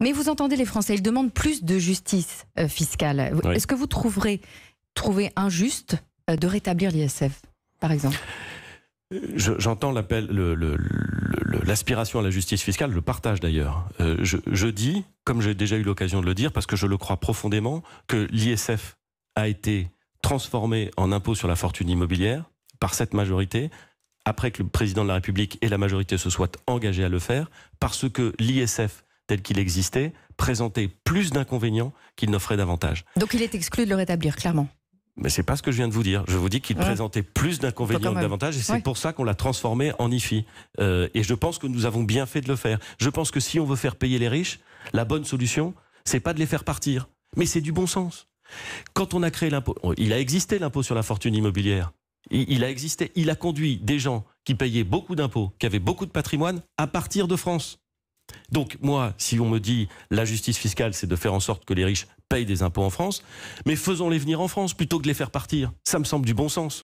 Mais vous entendez les Français, ils demandent plus de justice euh, fiscale. Est-ce que vous trouverez injuste euh, de rétablir l'ISF, par exemple euh, J'entends l'appel, l'aspiration à la justice fiscale, le partage d'ailleurs. je, je, dis, comme j'ai déjà eu l'occasion de le dire, parce que je le crois profondément, que l'ISF a été transformé en impôt sur la fortune immobilière par cette majorité, après que le président de la République et la majorité se soient engagés à le faire, parce que l'ISF tel qu'il existait présentait plus d'inconvénients qu'il n'offrait davantage. Donc il est exclu de le rétablir, clairement. Mais c'est pas ce que je viens de vous dire. Je vous dis qu'il présentait plus d'inconvénients que d'avantages, et c'est pour ça qu'on l'a transformé en IFI. Euh, et je pense que nous avons bien fait de le faire. Je pense que si on veut faire payer les riches, la bonne solution, c'est pas de les faire partir, mais c'est du bon sens. Quand on a créé l'impôt, oh, il a existé l'impôt sur la fortune immobilière. Il, a existé, il a conduit des gens qui payaient beaucoup d'impôts, qui avaient beaucoup de patrimoine, à partir de France. Donc moi, si on me dit la justice fiscale, c'est de faire en sorte que les riches payent des impôts en France, mais faisons-les venir en France plutôt que de les faire partir. Ça me semble du bon sens.